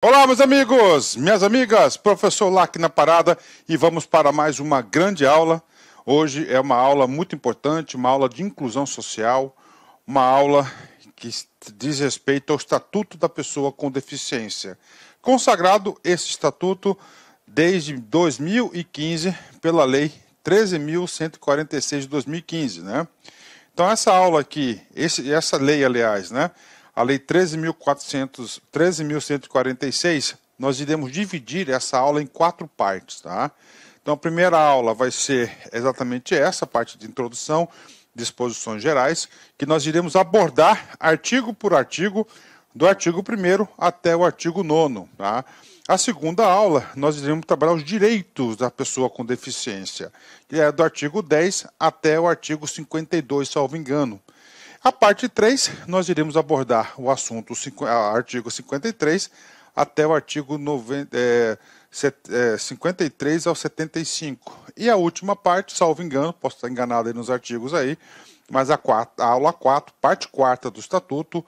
Olá, meus amigos, minhas amigas, professor Lac na parada e vamos para mais uma grande aula. Hoje é uma aula muito importante, uma aula de inclusão social, uma aula que diz respeito ao Estatuto da Pessoa com Deficiência. Consagrado esse estatuto desde 2015 pela Lei 13.146 de 2015, né? Então essa aula aqui, esse, essa lei, aliás, né? a Lei 13.146, nós iremos dividir essa aula em quatro partes, tá? Então, a primeira aula vai ser exatamente essa, parte de introdução, disposições gerais, que nós iremos abordar artigo por artigo, do artigo 1 até o artigo 9. Tá? A segunda aula, nós iremos trabalhar os direitos da pessoa com deficiência, que é do artigo 10 até o artigo 52, salvo engano. A parte 3, nós iremos abordar o assunto o artigo 53 até o artigo 90, é, 53 é, ao 75. E a última parte, salvo engano, posso estar enganado nos artigos aí, mas a, a aula 4, parte 4 do Estatuto,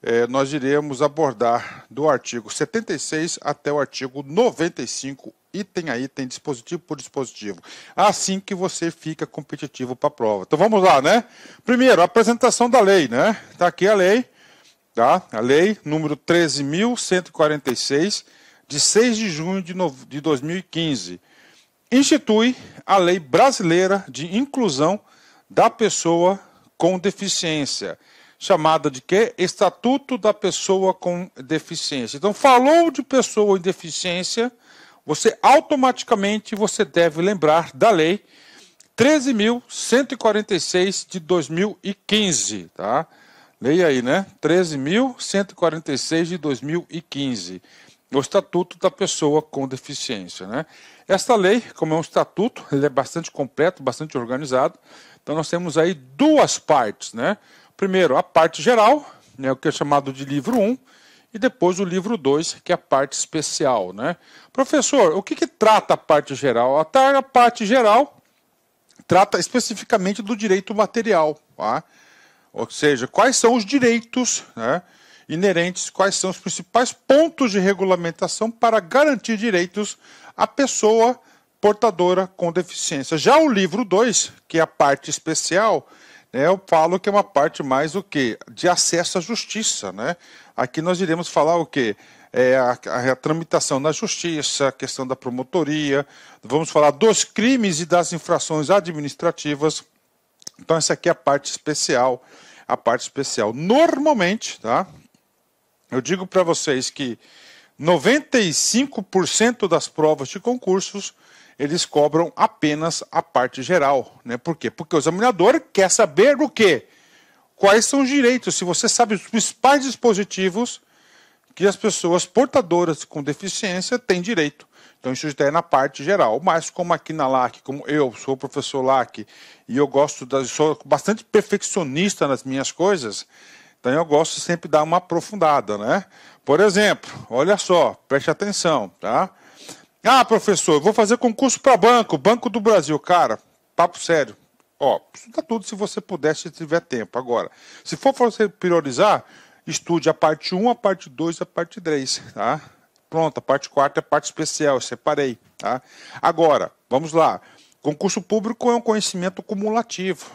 é, nós iremos abordar do artigo 76 até o artigo 95 item a item, dispositivo por dispositivo. Assim que você fica competitivo para a prova. Então vamos lá, né? Primeiro, a apresentação da lei, né? Está aqui a lei, tá? A lei número 13.146, de 6 de junho de, no... de 2015. Institui a Lei Brasileira de Inclusão da Pessoa com Deficiência chamada de quê? Estatuto da Pessoa com Deficiência. Então, falou de pessoa em deficiência, você automaticamente você deve lembrar da lei 13.146 de 2015, tá? Leia aí, né? 13.146 de 2015, o Estatuto da Pessoa com Deficiência, né? Esta lei, como é um estatuto, ele é bastante completo, bastante organizado. Então nós temos aí duas partes, né? Primeiro, a parte geral, né, o que é chamado de livro 1, e depois o livro 2, que é a parte especial. Né? Professor, o que, que trata a parte geral? A parte geral trata especificamente do direito material, tá? ou seja, quais são os direitos né, inerentes, quais são os principais pontos de regulamentação para garantir direitos à pessoa portadora com deficiência. Já o livro 2, que é a parte especial, né, eu falo que é uma parte mais o quê? De acesso à justiça, né? Aqui nós iremos falar o quê? É a, a, a, tramitação na justiça, a questão da promotoria, vamos falar dos crimes e das infrações administrativas. Então, essa aqui é a parte especial, a parte especial. Normalmente, tá? Eu digo para vocês que 95% das provas de concursos eles cobram apenas a parte geral. Né? Por quê? Porque o examinador quer saber o quê? Quais são os direitos. Se você sabe os principais dispositivos que as pessoas portadoras com deficiência têm direito. Então isso já é na parte geral. Mas como aqui na LAC, como eu sou professor LAC e eu gosto das, sou bastante perfeccionista nas minhas coisas, então eu gosto sempre de dar uma aprofundada, né? Por exemplo, olha só, preste atenção, tá? Ah, professor, vou fazer concurso para banco, Banco do Brasil. Cara, papo sério. Ó, estuda tudo se você puder, se tiver tempo. Agora, se for você priorizar, estude a parte 1, a parte 2 a parte 3, tá? Pronto, a parte 4 é a parte especial, eu separei, tá? Agora, vamos lá. Concurso público é um conhecimento cumulativo.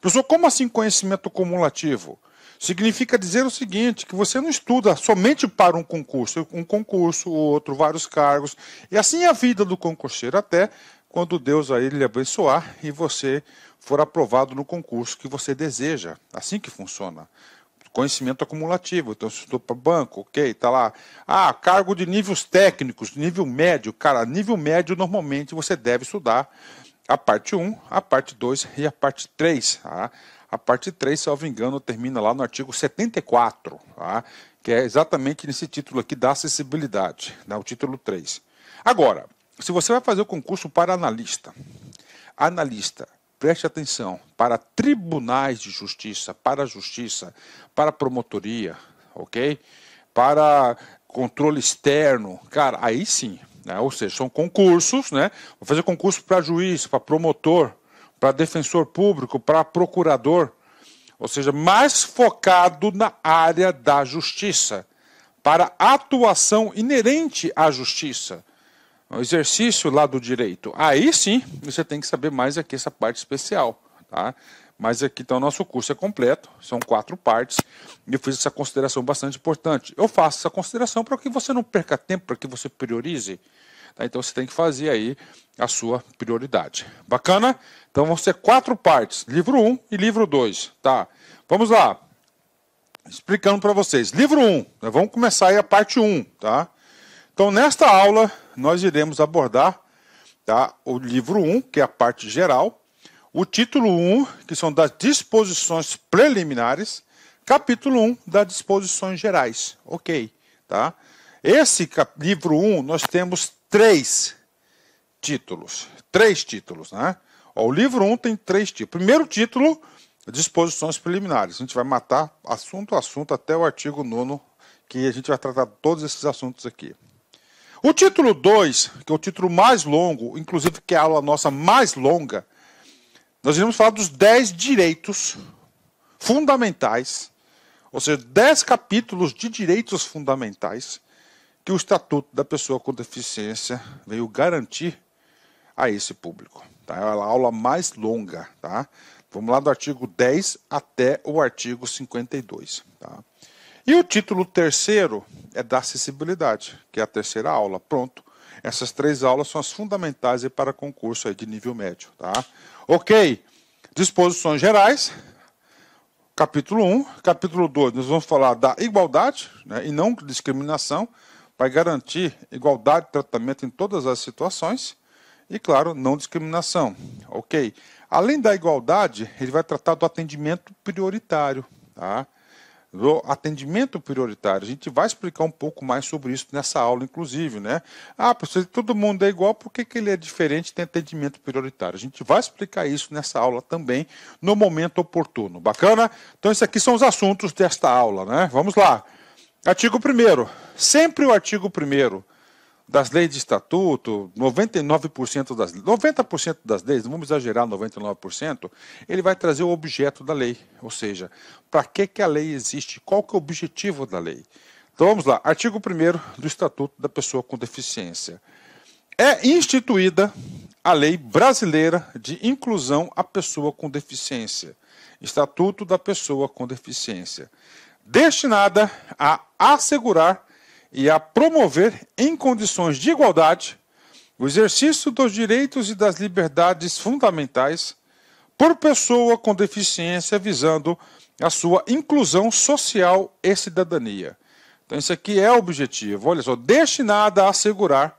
Professor, como assim conhecimento cumulativo? Significa dizer o seguinte, que você não estuda somente para um concurso, um concurso, outro, vários cargos. E assim é a vida do concurseiro até quando Deus aí lhe abençoar e você for aprovado no concurso que você deseja. Assim que funciona conhecimento acumulativo. Então, se estou para banco, ok, tá lá. Ah, cargo de níveis técnicos, nível médio. Cara, nível médio, normalmente, você deve estudar a parte 1, a parte 2 e a parte 3. Tá? A parte 3, se eu não me engano, termina lá no artigo 74, tá? que é exatamente nesse título aqui da acessibilidade, né? o título 3. Agora, se você vai fazer o concurso para analista, analista, preste atenção, para tribunais de justiça, para justiça, para promotoria, ok? Para controle externo, cara, aí sim, né? ou seja, são concursos, né? Vou fazer concurso para juiz, para promotor, para defensor público, para procurador, ou seja, mais focado na área da justiça, para atuação inerente à justiça, o exercício lá do direito. Aí sim, você tem que saber mais aqui essa parte especial, tá? Mas aqui então nosso curso é completo, são quatro partes, e eu fiz essa consideração bastante importante. Eu faço essa consideração para que você não perca tempo, para que você priorize. Tá? Então você tem que fazer aí a sua prioridade. Bacana? Então vão ser quatro partes: livro 1 um e livro 2. Tá? Vamos lá. Explicando para vocês. Livro 1, um, né? vamos começar aí a parte 1. Um, tá? Então, nesta aula, nós iremos abordar tá? o livro 1, um, que é a parte geral, o título 1, um, que são das disposições preliminares, capítulo 1 um, das disposições gerais. Ok. Tá? Esse livro 1, um, nós temos três títulos. Três títulos, né? Ó, o livro 1 um tem três títulos. Primeiro título, disposições preliminares. A gente vai matar assunto a assunto até o artigo 9, que a gente vai tratar todos esses assuntos aqui. O título 2, que é o título mais longo, inclusive que é a aula nossa mais longa, nós iremos falar dos 10 direitos fundamentais, ou seja, 10 capítulos de direitos fundamentais que o Estatuto da Pessoa com Deficiência veio garantir a esse público. Tá? É a aula mais longa, tá? Vamos lá do artigo 10 até o artigo 52, tá? E o título terceiro é da acessibilidade, que é a terceira aula. Pronto. Essas três aulas são as fundamentais para concurso de nível médio, tá? Ok. Disposições gerais, capítulo 1. Capítulo 2, nós vamos falar da igualdade né, e não discriminação para garantir igualdade de tratamento em todas as situações e, claro, não discriminação. Ok. Além da igualdade, ele vai tratar do atendimento prioritário. Tá? do atendimento prioritário. A gente vai explicar um pouco mais sobre isso nessa aula, inclusive, né? Ah, professor, todo mundo é igual, por que, que ele é diferente tem atendimento prioritário? A gente vai explicar isso nessa aula também, no momento oportuno. Bacana? Então, esses aqui são os assuntos desta aula, né? Vamos lá. Artigo 1. Sempre o artigo 1 das leis de estatuto, 99% das 90% das leis, não vamos exagerar 99%, ele vai trazer o objeto da lei, ou seja, para que, que a lei existe, qual que é o objetivo da lei. Então vamos lá, artigo 1 do Estatuto da Pessoa com Deficiência. É instituída a Lei Brasileira de Inclusão à Pessoa com Deficiência, Estatuto da Pessoa com Deficiência destinada a assegurar e a promover, em condições de igualdade, o exercício dos direitos e das liberdades fundamentais por pessoa com deficiência, visando a sua inclusão social e cidadania. Então, isso aqui é o objetivo. Olha só, destinada a assegurar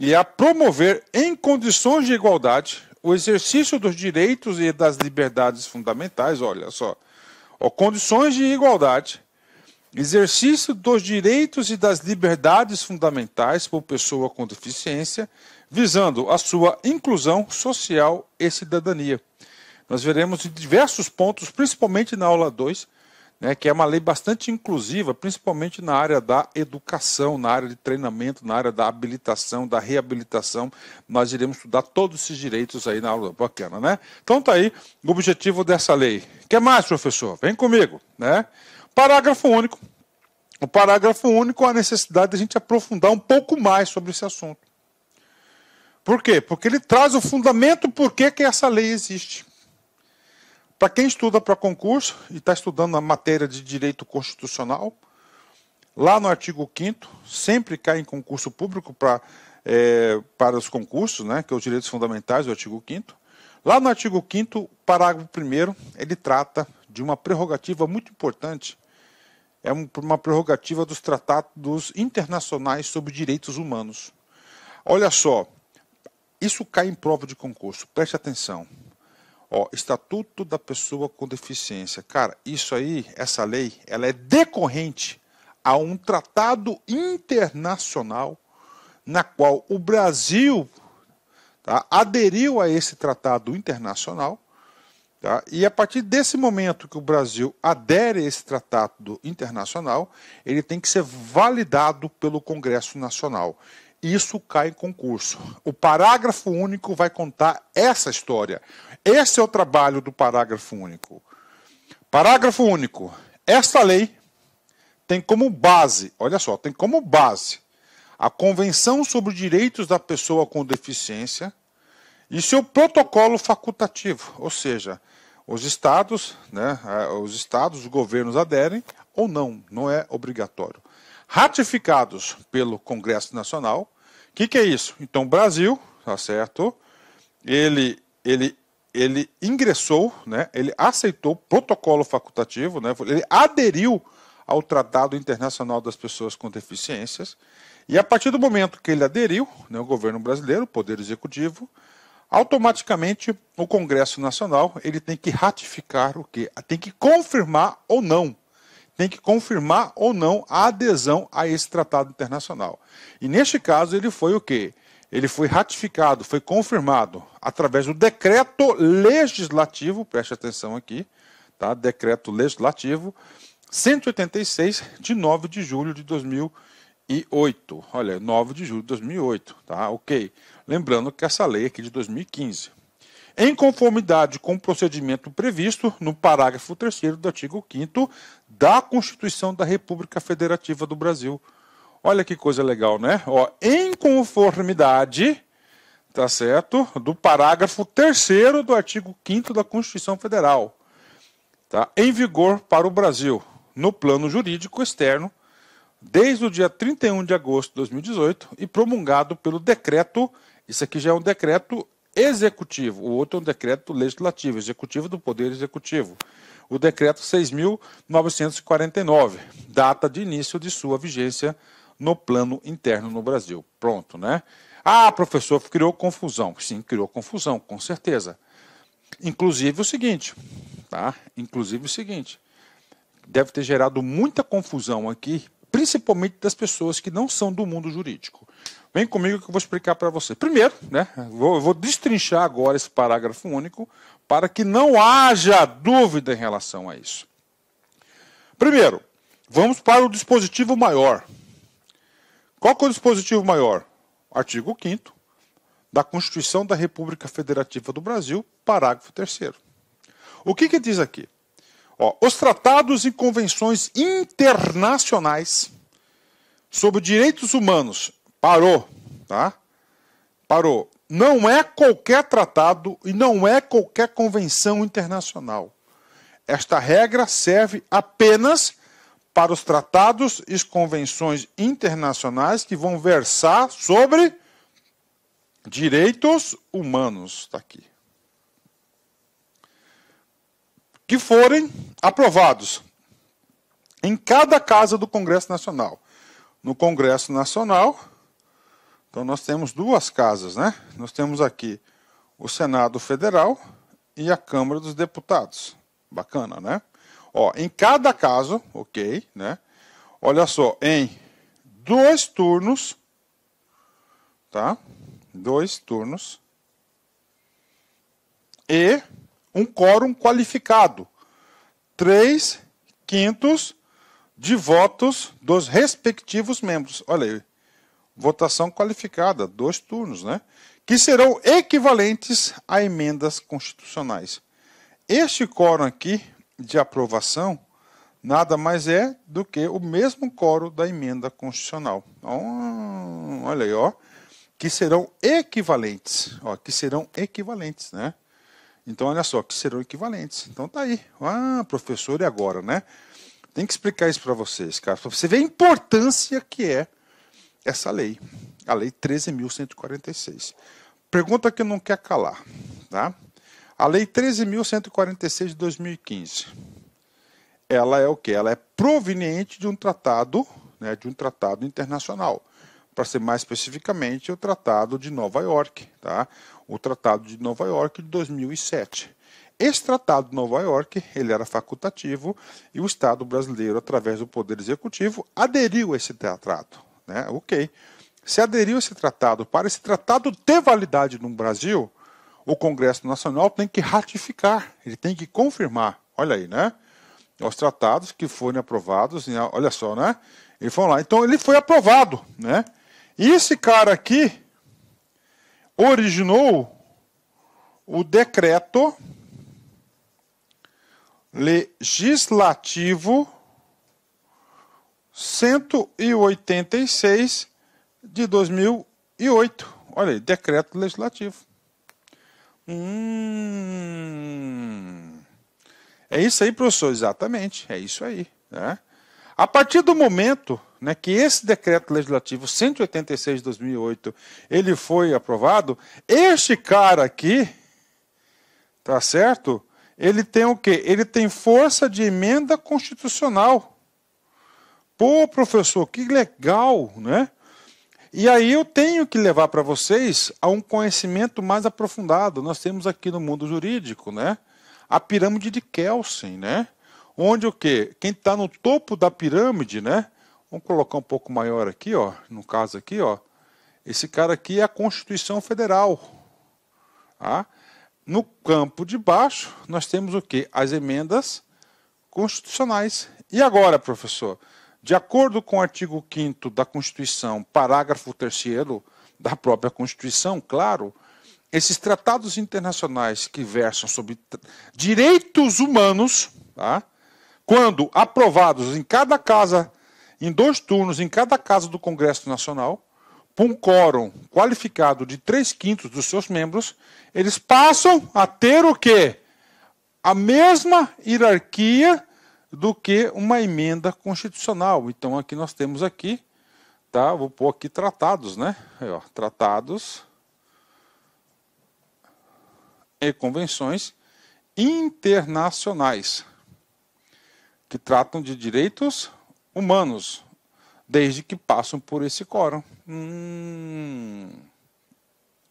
e a promover, em condições de igualdade, o exercício dos direitos e das liberdades fundamentais. Olha só ou condições de igualdade, exercício dos direitos e das liberdades fundamentais por pessoa com deficiência, visando a sua inclusão social e cidadania. Nós veremos diversos pontos, principalmente na aula 2, né, que é uma lei bastante inclusiva, principalmente na área da educação, na área de treinamento, na área da habilitação, da reabilitação. Nós iremos estudar todos esses direitos aí na aula bacana, né? Então tá aí o objetivo dessa lei. Quer mais, professor? Vem comigo, né? Parágrafo único. O parágrafo único a necessidade de a gente aprofundar um pouco mais sobre esse assunto. Por quê? Porque ele traz o fundamento por que, que essa lei existe. Para quem estuda para concurso e está estudando a matéria de direito constitucional, lá no artigo 5 sempre cai em concurso público para, é, para os concursos, né, que é os direitos fundamentais do artigo 5 Lá no artigo 5 parágrafo 1 ele trata de uma prerrogativa muito importante, é uma prerrogativa dos tratados internacionais sobre direitos humanos. Olha só, isso cai em prova de concurso, preste atenção. Ó, Estatuto da Pessoa com Deficiência. Cara, isso aí, essa lei, ela é decorrente a um tratado internacional na qual o Brasil tá, aderiu a esse tratado internacional. Tá, e a partir desse momento que o Brasil adere a esse tratado internacional, ele tem que ser validado pelo Congresso Nacional isso cai em concurso. O parágrafo único vai contar essa história. Esse é o trabalho do parágrafo único. Parágrafo único. Esta lei tem como base, olha só, tem como base a Convenção sobre os Direitos da Pessoa com Deficiência e seu protocolo facultativo, ou seja, os estados, né, os estados, os governos aderem ou não, não é obrigatório ratificados pelo Congresso Nacional. O que, que, é isso? Então, o Brasil, tá certo? Ele, ele, ele ingressou, né? ele aceitou o protocolo facultativo, né? ele aderiu ao Tratado Internacional das Pessoas com Deficiências. E a partir do momento que ele aderiu, né, o governo brasileiro, o Poder Executivo, automaticamente o Congresso Nacional ele tem que ratificar o quê? Tem que confirmar ou não tem que confirmar ou não a adesão a esse tratado internacional. E neste caso, ele foi o quê? Ele foi ratificado, foi confirmado através do decreto legislativo, preste atenção aqui, tá? Decreto legislativo 186 de 9 de julho de 2008. Olha, 9 de julho de 2008, tá? OK. Lembrando que essa lei é aqui de 2015 em conformidade com o procedimento previsto no parágrafo 3 do artigo 5 da Constituição da República Federativa do Brasil. Olha que coisa legal, né? Ó, em conformidade, tá certo? Do parágrafo 3 do artigo 5 da Constituição Federal. Tá? Em vigor para o Brasil, no plano jurídico externo, desde o dia 31 de agosto de 2018 e promulgado pelo decreto, isso aqui já é um decreto executivo, o outro é um decreto legislativo, executivo do Poder Executivo. O decreto 6.949, data de início de sua vigência no plano interno no Brasil. Pronto, né? Ah, professor, criou confusão. Sim, criou confusão, com certeza. Inclusive o seguinte, tá? Inclusive o seguinte, deve ter gerado muita confusão aqui, principalmente das pessoas que não são do mundo jurídico. Vem comigo que eu vou explicar para você. Primeiro, né, vou, vou destrinchar agora esse parágrafo único para que não haja dúvida em relação a isso. Primeiro, vamos para o dispositivo maior. Qual é o dispositivo maior? Artigo 5 da Constituição da República Federativa do Brasil, parágrafo 3 O que, que diz aqui? Ó, os tratados e convenções internacionais sobre direitos humanos Parou, tá? Parou. Não é qualquer tratado e não é qualquer convenção internacional. Esta regra serve apenas para os tratados e convenções internacionais que vão versar sobre direitos humanos. Está aqui. Que forem aprovados em cada casa do Congresso Nacional. No Congresso Nacional, então nós temos duas casas, né? Nós temos aqui o Senado Federal e a Câmara dos Deputados. Bacana, né? Ó, em cada caso, ok, né? Olha só, em dois turnos, tá? Dois turnos e um quórum qualificado, três quintos de votos dos respectivos membros. Olha aí, votação qualificada, dois turnos, né? que serão equivalentes a emendas constitucionais. Este quórum aqui de aprovação nada mais é do que o mesmo coro da emenda constitucional. Então, olha aí, ó, que serão equivalentes, ó, que serão equivalentes, né? Então olha só, que serão equivalentes. Então tá aí. Ah, professor, e agora, né? Tem que explicar isso para vocês, cara, Pra você ver a importância que é essa lei, a Lei 13.146. Pergunta que não quer calar, tá? A Lei 13.146 de 2015, ela é o que? Ela é proveniente de um tratado, né, de um tratado internacional. Para ser mais especificamente, o Tratado de Nova York, tá? O Tratado de Nova York de 2007. Esse Tratado de Nova York, ele era facultativo e o Estado brasileiro, através do Poder Executivo, aderiu a esse tratado. Né? Ok. Se aderiu esse tratado, para esse tratado ter validade no Brasil, o Congresso Nacional tem que ratificar, ele tem que confirmar. Olha aí, né? Os tratados que foram aprovados, olha só, né? Eles foram lá. Então ele foi aprovado, né? E esse cara aqui originou o decreto legislativo 186 de 2008. Olha aí, decreto legislativo. Hum. É isso aí, professor, exatamente. É isso aí. Né? A partir do momento né, que esse decreto legislativo 186 de 2008 ele foi aprovado, este cara aqui, tá certo? Ele tem o quê? Ele tem força de emenda constitucional. Pô, professor, que legal, né? E aí eu tenho que levar para vocês a um conhecimento mais aprofundado. Nós temos aqui no mundo jurídico, né? A pirâmide de Kelsen, né? Onde o quê? Quem está no topo da pirâmide, né? Vamos colocar um pouco maior aqui, ó. No caso aqui, ó. Esse cara aqui é a Constituição Federal. Tá? No campo de baixo, nós temos o quê? As emendas constitucionais. E agora, professor? De acordo com o artigo 5 da Constituição, parágrafo 3 da própria Constituição, claro, esses tratados internacionais que versam sobre direitos humanos, tá? quando aprovados em cada casa, em dois turnos, em cada casa do Congresso Nacional, por um quórum qualificado de três quintos dos seus membros, eles passam a ter o quê? A mesma hierarquia do que uma emenda constitucional. Então aqui nós temos aqui, tá? Vou pôr aqui tratados, né? Aí, ó, tratados e convenções internacionais que tratam de direitos humanos, desde que passam por esse quórum. Hum,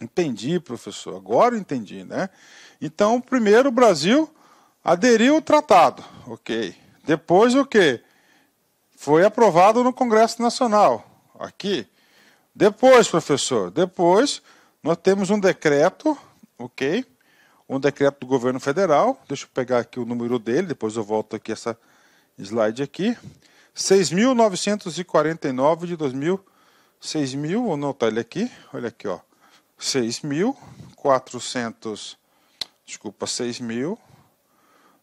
entendi, professor. Agora entendi, né? Então, primeiro o Brasil aderiu ao tratado, ok? Depois o que? Foi aprovado no Congresso Nacional, aqui. Depois, professor, depois nós temos um decreto, ok? Um decreto do governo federal. Deixa eu pegar aqui o número dele, depois eu volto aqui essa slide aqui. 6.949 de 2000. 6 mil, ou não, ele aqui? Olha aqui, ó. 6.400, desculpa, 6 mil,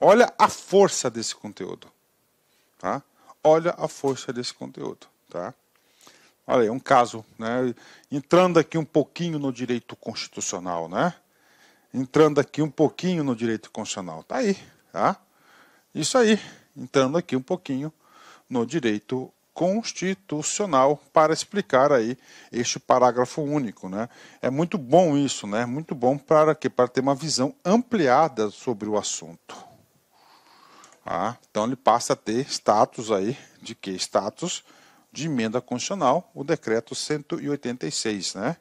Olha a força desse conteúdo. Tá? Olha a força desse conteúdo. Tá? Olha aí, um caso, né? entrando aqui um pouquinho no direito constitucional, né? entrando aqui um pouquinho no direito constitucional. Tá aí, tá? Isso aí, entrando aqui um pouquinho no direito constitucional para explicar aí este parágrafo único, né? É muito bom isso, né? Muito bom para que para ter uma visão ampliada sobre o assunto. Tá? Então ele passa a ter status aí de que? Status de emenda constitucional, o decreto 186, né?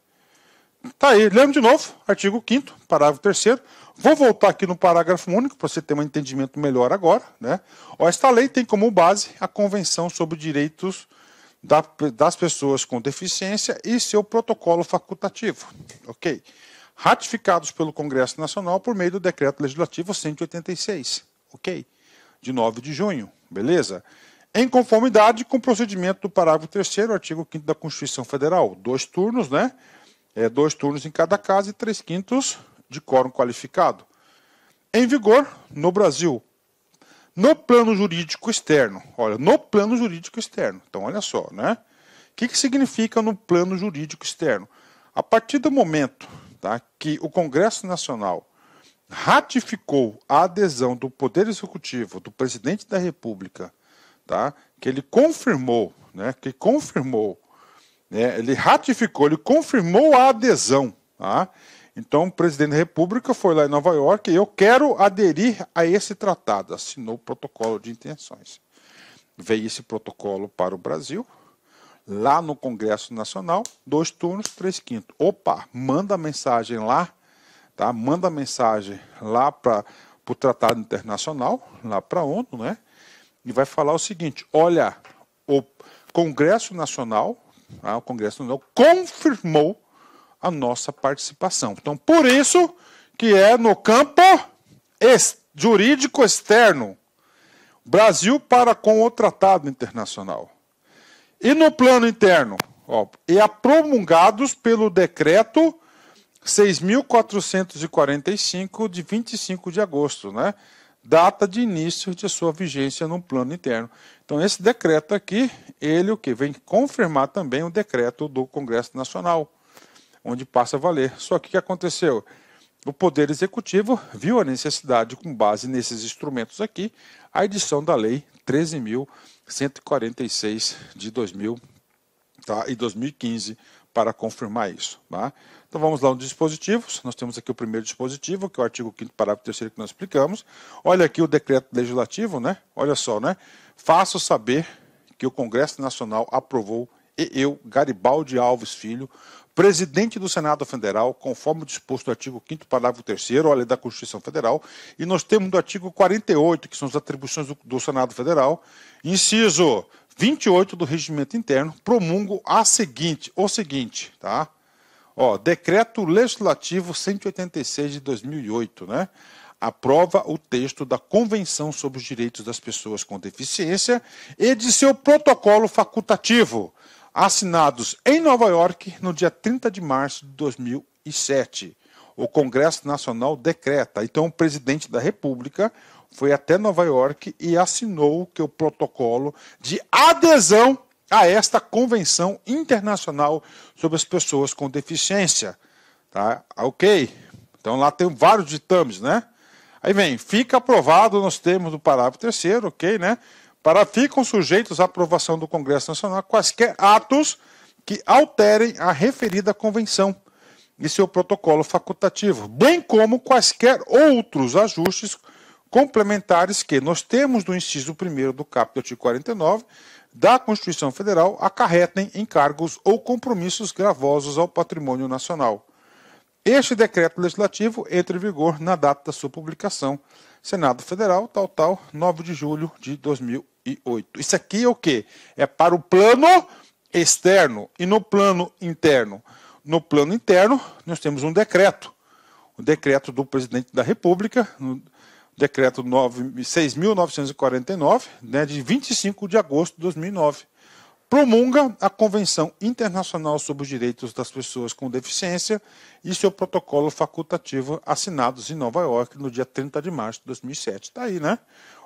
Tá aí, lembro de novo, artigo 5 parágrafo 3 Vou voltar aqui no parágrafo único para você ter um entendimento melhor agora, né? esta lei tem como base a Convenção sobre Direitos das Pessoas com Deficiência e seu protocolo facultativo, ok? Ratificados pelo Congresso Nacional por meio do Decreto Legislativo 186, ok? de 9 de junho, beleza? Em conformidade com o procedimento do parágrafo 3 artigo 5 da Constituição Federal. Dois turnos, né? É, dois turnos em cada casa e três quintos de quórum qualificado. Em vigor no Brasil, no plano jurídico externo. Olha, no plano jurídico externo. Então, olha só, né? O que, que significa no plano jurídico externo? A partir do momento tá, que o Congresso Nacional ratificou a adesão do Poder Executivo, do Presidente da República, tá? que ele confirmou, né? que confirmou, né? ele ratificou, ele confirmou a adesão. Tá? Então, o presidente da República foi lá em Nova York e eu quero aderir a esse tratado. Assinou o protocolo de intenções. Veio esse protocolo para o Brasil, lá no Congresso Nacional, dois turnos, três quintos. Opa, manda mensagem lá tá? manda mensagem lá para o Tratado Internacional, lá para a ONU, né? e vai falar o seguinte: olha, o Congresso Nacional, tá? o Congresso Nacional confirmou a nossa participação. Então, por isso que é no campo jurídico externo, Brasil para com o tratado internacional. E no plano interno, ó, e a é promulgados pelo decreto 6.445 de 25 de agosto, né? Data de início de sua vigência no plano interno. Então, esse decreto aqui, ele o que vem confirmar também o decreto do Congresso Nacional, onde passa a valer. Só que o que aconteceu? O Poder Executivo viu a necessidade, com base nesses instrumentos aqui, a edição da Lei 13.146 de 2000 tá? e 2015 para confirmar isso. Tá? Então vamos lá nos dispositivos. Nós temos aqui o primeiro dispositivo, que é o artigo 5 parágrafo 3 que nós explicamos. Olha aqui o decreto legislativo, né? Olha só, né? Faço saber que o Congresso Nacional aprovou e eu, Garibaldi Alves Filho, presidente do Senado Federal, conforme disposto no artigo 5 parágrafo 3 olha, da Constituição Federal, e nós temos do artigo 48, que são as atribuições do, do Senado Federal, inciso 28 do regimento interno, promulgo a seguinte, o seguinte, tá? Ó, decreto legislativo 186 de 2008, né? Aprova o texto da Convenção sobre os Direitos das Pessoas com Deficiência e de seu protocolo facultativo, assinados em Nova York no dia 30 de março de 2007. O Congresso Nacional decreta. Então, o presidente da República foi até Nova York e assinou que é o protocolo de adesão a esta Convenção Internacional sobre as Pessoas com Deficiência. Tá? Ah, ok. Então lá tem vários ditames, né? Aí vem, fica aprovado nos termos do parágrafo terceiro, ok, né? Para ficam sujeitos à aprovação do Congresso Nacional quaisquer atos que alterem a referida convenção e seu protocolo facultativo, bem como quaisquer outros ajustes complementares que, nos termos do inciso 1 do capítulo 49, da Constituição Federal acarretem encargos ou compromissos gravosos ao patrimônio nacional. Este decreto legislativo entra em vigor na data da sua publicação. Senado Federal, tal, tal, 9 de julho de 2008. Isso aqui é o quê? É para o plano externo e no plano interno. No plano interno, nós temos um decreto. O decreto do presidente da República, decreto 6.949, né, de 25 de agosto de 2009, promulga a Convenção Internacional sobre os Direitos das Pessoas com Deficiência e seu protocolo facultativo assinados em Nova York no dia 30 de março de 2007. Está aí, né?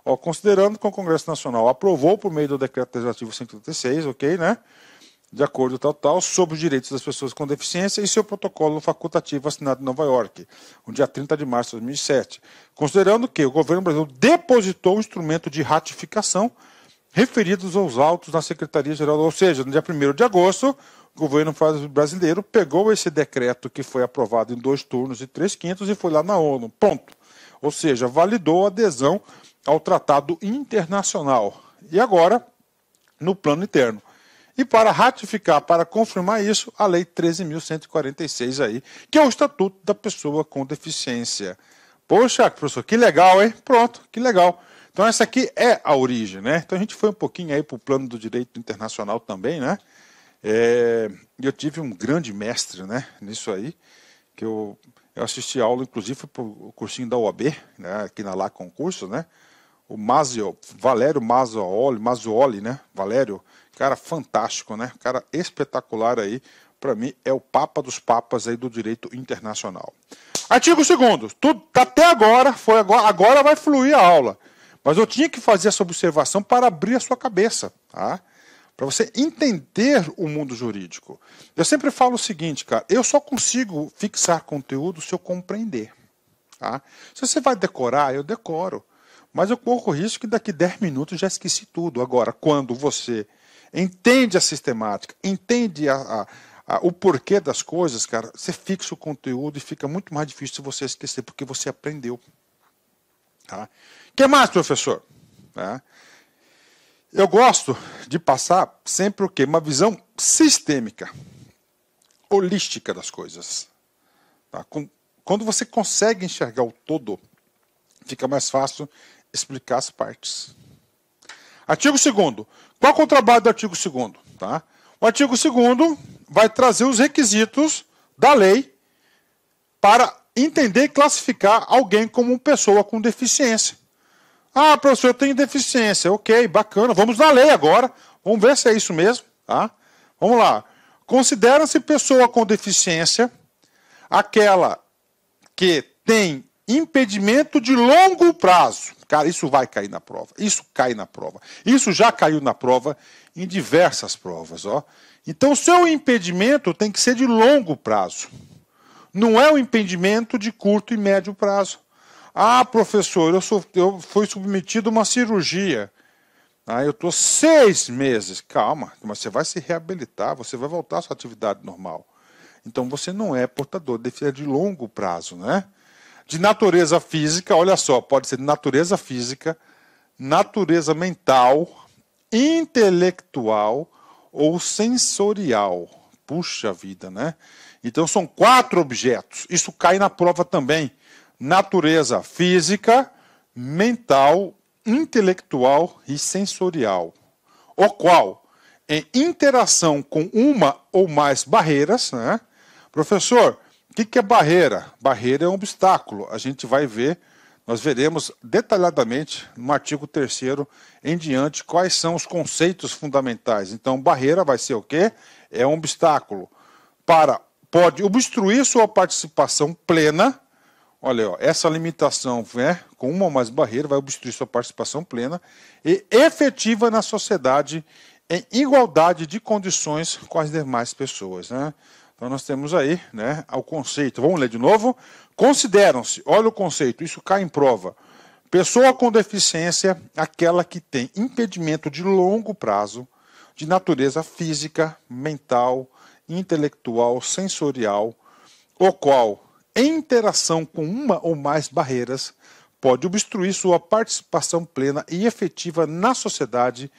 Ó, considerando que o Congresso Nacional aprovou por meio do Decreto Legislativo 136, ok, né? de acordo tal, tal, sobre os direitos das pessoas com deficiência e seu protocolo facultativo assinado em Nova York, no dia 30 de março de 2007, considerando que o governo brasileiro depositou o instrumento de ratificação referidos aos autos na Secretaria-Geral, ou seja, no dia 1 de agosto, o governo brasileiro pegou esse decreto que foi aprovado em dois turnos e três quintos e foi lá na ONU, ponto. Ou seja, validou a adesão ao tratado internacional. E agora, no plano interno. E para ratificar, para confirmar isso, a Lei 13.146 aí, que é o Estatuto da Pessoa com Deficiência. Poxa, professor, que legal, hein? Pronto, que legal. Então essa aqui é a origem, né? Então a gente foi um pouquinho aí para o plano do direito internacional também, né? É, eu tive um grande mestre, né? Nisso aí, que eu, eu assisti aula, inclusive, para o cursinho da OAB, né? aqui na Lá Concurso, né? O Mazio, Valério Mazzoli, Mazzuoli, né? Valério cara fantástico, né? Cara espetacular aí. Para mim é o papa dos papas aí do direito internacional. Artigo 2 tudo até agora foi agora, agora vai fluir a aula. Mas eu tinha que fazer essa observação para abrir a sua cabeça, tá? Para você entender o mundo jurídico. Eu sempre falo o seguinte, cara, eu só consigo fixar conteúdo se eu compreender, tá? Se você vai decorar, eu decoro mas eu corro o risco que daqui 10 minutos já esqueci tudo. Agora, quando você entende a sistemática, entende a, a, a, o porquê das coisas, cara, você fixa o conteúdo e fica muito mais difícil você esquecer, porque você aprendeu. Tá? que mais, professor? É. Eu gosto de passar sempre o quê? Uma visão sistêmica, holística das coisas. Tá? Com, quando você consegue enxergar o todo, fica mais fácil explicar as partes. Artigo 2 Qual é o trabalho do artigo 2 tá? O artigo 2 vai trazer os requisitos da lei para entender e classificar alguém como pessoa com deficiência. Ah, professor, eu tenho deficiência. Ok, bacana. Vamos na lei agora. Vamos ver se é isso mesmo. Tá? Vamos lá. Considera-se pessoa com deficiência aquela que tem impedimento de longo prazo cara, isso vai cair na prova. Isso cai na prova. Isso já caiu na prova em diversas provas, ó. Então, seu impedimento tem que ser de longo prazo. Não é um impedimento de curto e médio prazo. Ah, professor, eu, sou, eu fui submetido a uma cirurgia. Ah, eu estou seis meses. Calma, mas você vai se reabilitar, você vai voltar à sua atividade normal. Então você não é portador de de longo prazo, né? de natureza física, olha só, pode ser de natureza física, natureza mental, intelectual ou sensorial. Puxa vida, né? Então são quatro objetos. Isso cai na prova também. Natureza física, mental, intelectual e sensorial. O qual, em é interação com uma ou mais barreiras, né? Professor, o que, que é barreira? Barreira é um obstáculo. A gente vai ver, nós veremos detalhadamente no artigo 3 em diante quais são os conceitos fundamentais. Então, barreira vai ser o quê? É um obstáculo para pode obstruir sua participação plena. Olha, ó, essa limitação é, com uma ou mais barreira vai obstruir sua participação plena e efetiva na sociedade em igualdade de condições com as demais pessoas. Né? Então nós temos aí né, o conceito. Vamos ler de novo? Consideram-se, olha o conceito, isso cai em prova. Pessoa com deficiência, aquela que tem impedimento de longo prazo, de natureza física, mental, intelectual, sensorial, o qual, em interação com uma ou mais barreiras, pode obstruir sua participação plena e efetiva na sociedade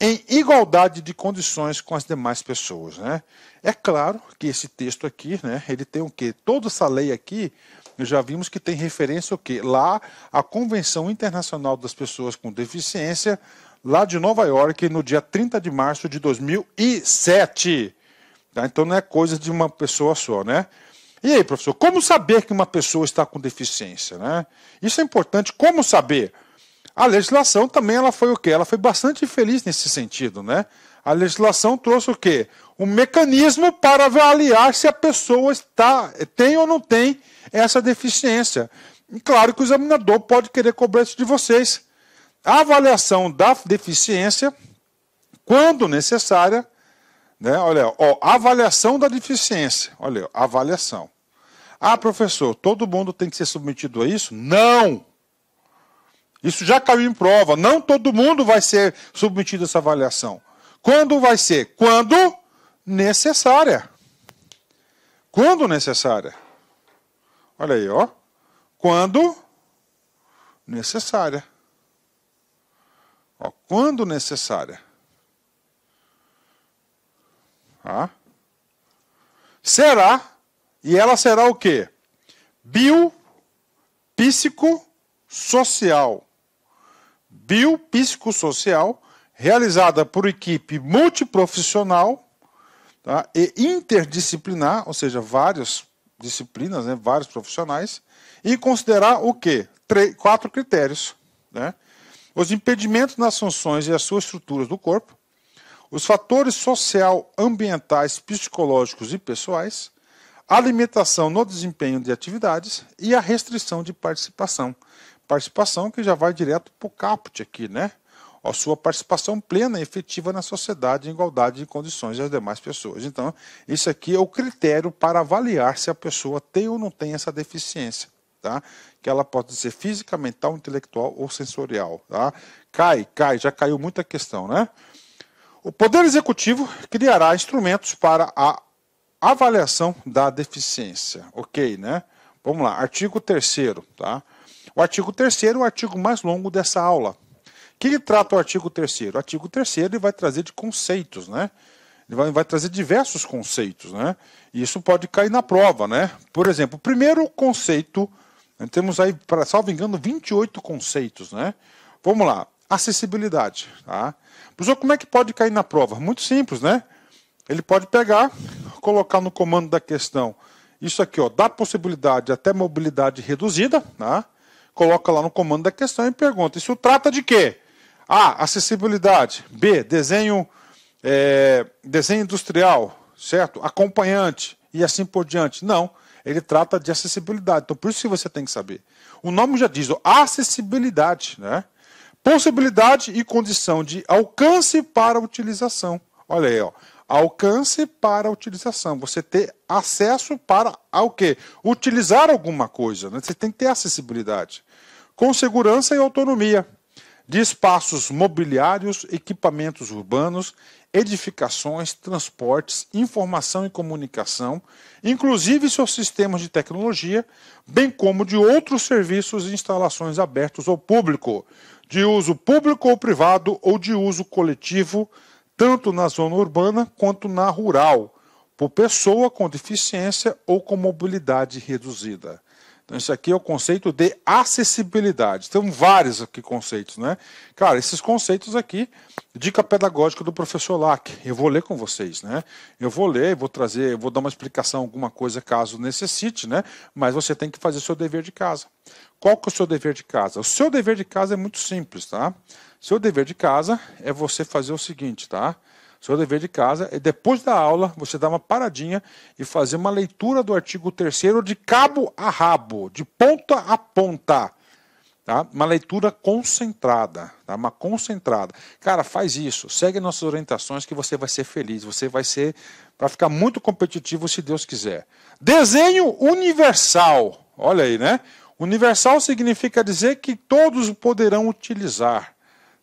em igualdade de condições com as demais pessoas. Né? É claro que esse texto aqui, né, ele tem o quê? Toda essa lei aqui, já vimos que tem referência o quê? Lá, a Convenção Internacional das Pessoas com Deficiência, lá de Nova York, no dia 30 de março de 2007. Tá? Então não é coisa de uma pessoa só, né? E aí, professor, como saber que uma pessoa está com deficiência? Né? Isso é importante. Como saber? A legislação também ela foi o quê? Ela foi bastante feliz nesse sentido, né? A legislação trouxe o quê? Um mecanismo para avaliar se a pessoa está, tem ou não tem essa deficiência. E claro que o examinador pode querer cobrar isso de vocês. A avaliação da deficiência, quando necessária, né? Olha, ó, avaliação da deficiência. Olha, avaliação. Ah, professor, todo mundo tem que ser submetido a isso? Não! Isso já caiu em prova. Não todo mundo vai ser submetido a essa avaliação. Quando vai ser? Quando necessária. Quando necessária. Olha aí, ó. Quando necessária. Ó, quando necessária. Ah? Será, e ela será o quê? Bio, social biopsicossocial realizada por equipe multiprofissional tá, e interdisciplinar, ou seja, várias disciplinas, né, vários profissionais, e considerar o quê? Três, quatro critérios. Né? Os impedimentos nas funções e as suas estruturas do corpo, os fatores social, ambientais, psicológicos e pessoais, a limitação no desempenho de atividades e a restrição de participação. Participação que já vai direto para o caput aqui, né? a sua participação plena e efetiva na sociedade em igualdade de condições das demais pessoas. Então, isso aqui é o critério para avaliar se a pessoa tem ou não tem essa deficiência, tá? Que ela pode ser física, mental, intelectual ou sensorial, tá? Cai, cai, já caiu muita questão, né? O Poder Executivo criará instrumentos para a avaliação da deficiência, ok, né? Vamos lá, artigo 3 tá? O artigo 3 é o artigo mais longo dessa aula. O que ele trata o artigo 3 O artigo 3 ele vai trazer de conceitos, né? Ele vai, vai, trazer diversos conceitos, né? E isso pode cair na prova, né? Por exemplo, o primeiro conceito, né, temos aí, para salvo engano, 28 conceitos, né? Vamos lá, acessibilidade, tá? Professor, como é que pode cair na prova? Muito simples, né? Ele pode pegar, colocar no comando da questão isso aqui, ó, dá possibilidade até mobilidade reduzida, tá? coloca lá no comando da questão e pergunta: isso trata de quê? A. Acessibilidade. B. Desenho, é, desenho industrial, certo? Acompanhante e assim por diante. Não. Ele trata de acessibilidade. Então, por isso que você tem que saber. O nome já diz, ó, acessibilidade, né? Possibilidade e condição de alcance para utilização. Olha aí, ó alcance para utilização. Você ter acesso para ao quê? Utilizar alguma coisa. Né? Você tem que ter acessibilidade. Com segurança e autonomia de espaços mobiliários, equipamentos urbanos, edificações, transportes, informação e comunicação, inclusive seus sistemas de tecnologia, bem como de outros serviços e instalações abertos ao público, de uso público ou privado ou de uso coletivo, tanto na zona urbana quanto na rural, por pessoa com deficiência ou com mobilidade reduzida. Então, isso aqui é o conceito de acessibilidade. Tem vários aqui conceitos, né? Cara, esses conceitos aqui, dica pedagógica do professor Lack. Eu vou ler com vocês, né? Eu vou ler, vou trazer, vou dar uma explicação, alguma coisa caso necessite, né? Mas você tem que fazer seu dever de casa. Qual que é o seu dever de casa? O seu dever de casa é muito simples, tá? Seu dever de casa é você fazer o seguinte, tá? Seu dever de casa é, depois da aula, você dar uma paradinha e fazer uma leitura do artigo 3 de cabo a rabo, de ponta a ponta. Tá? Uma leitura concentrada, tá? uma concentrada. Cara, faz isso, segue nossas orientações que você vai ser feliz, você vai ser, para ficar muito competitivo se Deus quiser. Desenho universal, olha aí, né? Universal significa dizer que todos poderão utilizar,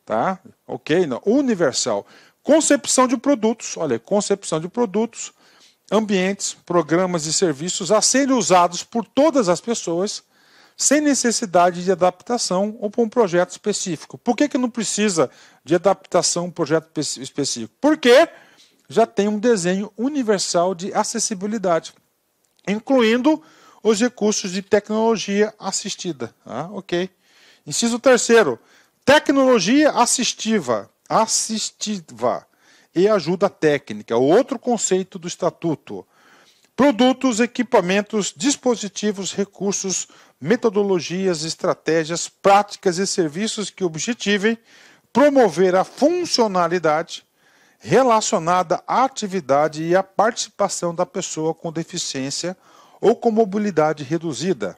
tá? Ok, não. universal. Concepção de produtos, olha, concepção de produtos, ambientes, programas e serviços a serem usados por todas as pessoas, sem necessidade de adaptação ou para um projeto específico. Por que, que não precisa de adaptação a um projeto específico? Porque já tem um desenho universal de acessibilidade, incluindo os recursos de tecnologia assistida. Ah, ok. Inciso terceiro, tecnologia assistiva assistiva e ajuda técnica, outro conceito do estatuto. Produtos, equipamentos, dispositivos, recursos, metodologias, estratégias, práticas e serviços que objetivem promover a funcionalidade relacionada à atividade e à participação da pessoa com deficiência ou com mobilidade reduzida,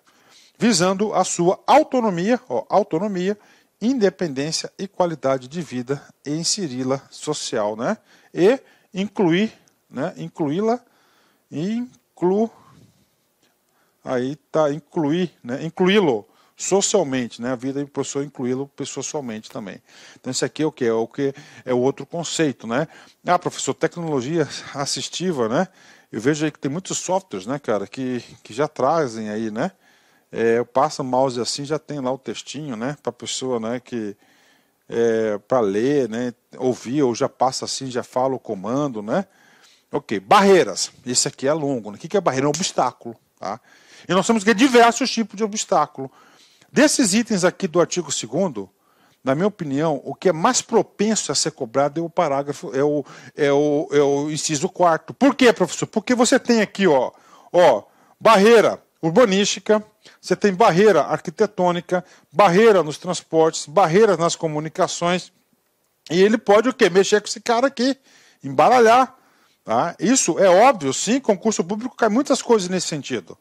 visando a sua autonomia, ó, autonomia independência e qualidade de vida e inseri-la social, né? E incluir, né? Incluí-la, inclu, aí tá incluir, né? Incluí-lo socialmente, né? A vida do professor incluí-lo pessoalmente também. Então isso aqui é o que é o que é o outro conceito, né? Ah, professor, tecnologia assistiva, né? Eu vejo aí que tem muitos softwares, né, cara, que, que já trazem aí, né? É, eu passo o mouse assim, já tem lá o textinho, né? Para a pessoa, né? Que é, para ler, né? Ouvir ou já passa assim, já fala o comando, né? Ok, barreiras. Esse aqui é longo. Né? O que é barreira? É um obstáculo, tá? E nós temos que diversos tipos de obstáculo. Desses itens aqui do artigo 2 na minha opinião, o que é mais propenso a ser cobrado é o parágrafo, é o, é o, é o inciso 4. Por quê, professor? Porque você tem aqui, ó, ó, barreira, urbanística, você tem barreira arquitetônica, barreira nos transportes, barreiras nas comunicações. E ele pode o quê? Mexer com esse cara aqui, embaralhar. Tá? Isso é óbvio, sim, concurso público cai muitas coisas nesse sentido.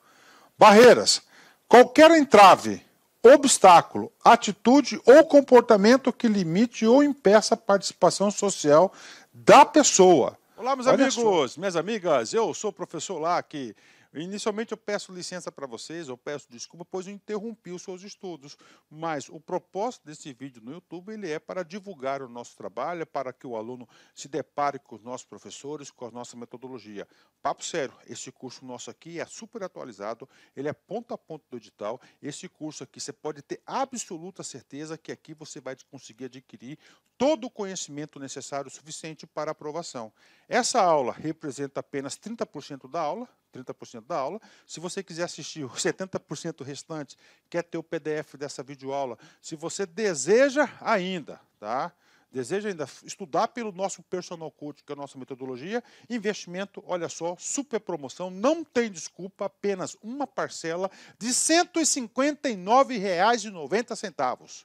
Barreiras. Qualquer entrave, obstáculo, atitude ou comportamento que limite ou impeça a participação social da pessoa. Olá, meus Olha amigos, minhas amigas, eu sou o professor Lac Inicialmente eu peço licença para vocês, eu peço desculpa, pois eu interrompi os seus estudos, mas o propósito desse vídeo no YouTube ele é para divulgar o nosso trabalho, para que o aluno se depare com os nossos professores, com a nossa metodologia. Papo sério, esse curso nosso aqui é super atualizado, ele é ponto a ponto do edital. Esse curso aqui você pode ter absoluta certeza que aqui você vai conseguir adquirir todo o conhecimento necessário suficiente para aprovação. Essa aula representa apenas 30% da aula, 30% da aula. Se você quiser assistir o 70% restante, quer ter o PDF dessa videoaula, se você deseja ainda, tá? Deseja ainda estudar pelo nosso personal coach, que é a nossa metodologia, investimento, olha só, super promoção, não tem desculpa, apenas uma parcela de R$ 159,90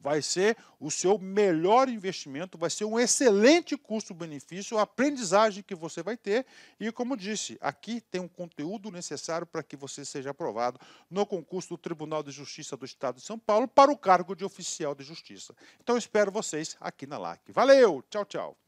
vai ser o seu melhor investimento, vai ser um excelente custo-benefício, a aprendizagem que você vai ter. E, como disse, aqui tem um conteúdo necessário para que você seja aprovado no concurso do Tribunal de Justiça do Estado de São Paulo para o cargo de oficial de justiça. Então, espero vocês aqui na LAC. Valeu! Tchau, tchau!